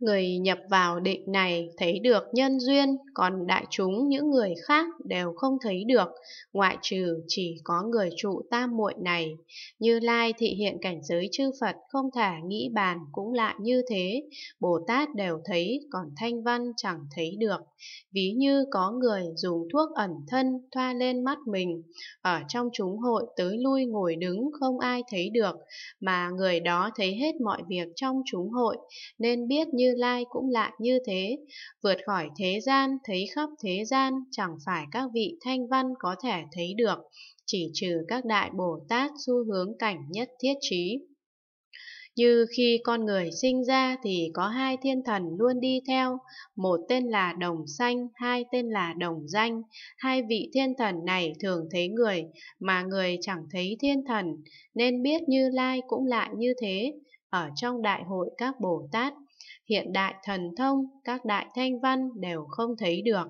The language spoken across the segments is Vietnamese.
Người nhập vào định này thấy được nhân duyên, còn đại chúng những người khác đều không thấy được, ngoại trừ chỉ có người trụ tam muội này. Như Lai thị hiện cảnh giới chư Phật không thể nghĩ bàn cũng lại như thế, Bồ Tát đều thấy, còn Thanh Văn chẳng thấy được. Ví như có người dùng thuốc ẩn thân thoa lên mắt mình, ở trong chúng hội tới lui ngồi đứng không ai thấy được, mà người đó thấy hết mọi việc trong chúng hội, nên biết như như Lai cũng lại như thế, vượt khỏi thế gian, thấy khắp thế gian, chẳng phải các vị thanh văn có thể thấy được, chỉ trừ các đại Bồ Tát xu hướng cảnh nhất thiết trí. Như khi con người sinh ra thì có hai thiên thần luôn đi theo, một tên là đồng xanh, hai tên là đồng danh. Hai vị thiên thần này thường thấy người, mà người chẳng thấy thiên thần, nên biết Như Lai cũng lại như thế. Ở trong đại hội các Bồ Tát, Hiện đại thần thông, các đại thanh văn đều không thấy được.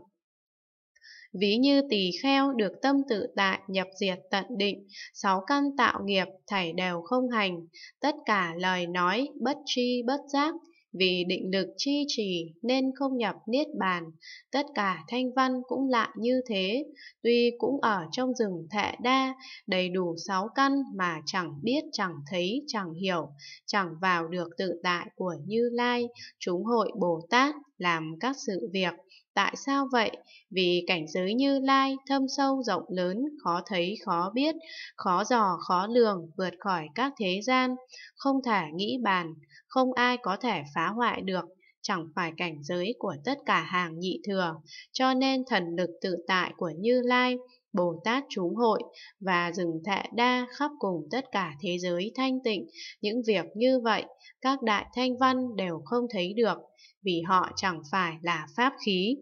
Ví như tỳ kheo được tâm tự tại nhập diệt tận định, sáu căn tạo nghiệp thảy đều không hành, tất cả lời nói bất tri bất giác vì định lực chi trì nên không nhập niết bàn, tất cả thanh văn cũng lạ như thế, tuy cũng ở trong rừng thệ đa, đầy đủ sáu căn mà chẳng biết chẳng thấy chẳng hiểu, chẳng vào được tự tại của Như Lai, chúng hội Bồ Tát làm các sự việc. Tại sao vậy? Vì cảnh giới như lai, thâm sâu rộng lớn, khó thấy khó biết, khó dò khó lường, vượt khỏi các thế gian, không thể nghĩ bàn, không ai có thể phá hoại được, chẳng phải cảnh giới của tất cả hàng nhị thừa, cho nên thần lực tự tại của Như Lai Bồ Tát chúng hội và rừng thệ đa khắp cùng tất cả thế giới thanh tịnh. Những việc như vậy, các đại thanh văn đều không thấy được, vì họ chẳng phải là pháp khí.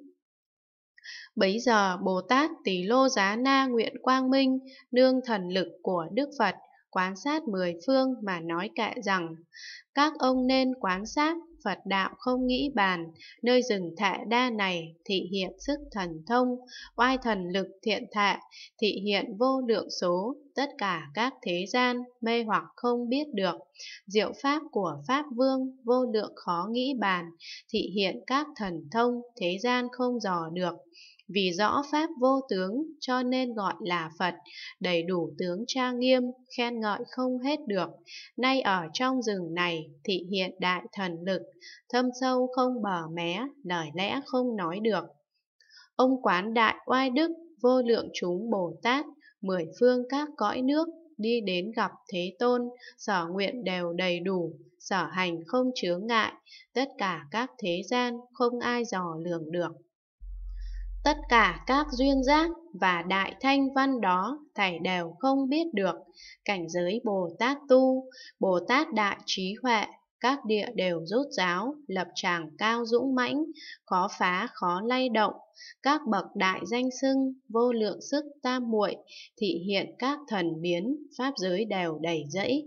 Bấy giờ Bồ Tát Tỳ Lô Giá Na nguyện quang minh, nương thần lực của Đức Phật, quán sát mười phương mà nói kệ rằng, các ông nên quán sát Phật đạo không nghĩ bàn, nơi rừng thạ đa này thị hiện sức thần thông, oai thần lực thiện thạ, thị hiện vô lượng số, tất cả các thế gian, mê hoặc không biết được. Diệu pháp của Pháp Vương, vô lượng khó nghĩ bàn, thị hiện các thần thông, thế gian không dò được. Vì rõ pháp vô tướng cho nên gọi là Phật, đầy đủ tướng tra nghiêm, khen ngợi không hết được. Nay ở trong rừng này thị hiện đại thần lực, thâm sâu không bờ mé, lời lẽ không nói được. Ông quán đại oai đức, vô lượng chúng Bồ Tát, mười phương các cõi nước, đi đến gặp Thế Tôn, sở nguyện đều đầy đủ, sở hành không chướng ngại, tất cả các thế gian không ai dò lường được. Tất cả các duyên giác và đại thanh văn đó thầy đều không biết được. Cảnh giới Bồ Tát tu, Bồ Tát đại trí huệ, các địa đều rốt giáo lập tràng cao dũng mãnh, khó phá khó lay động. Các bậc đại danh xưng, vô lượng sức tam muội, thị hiện các thần biến, pháp giới đều đầy rẫy,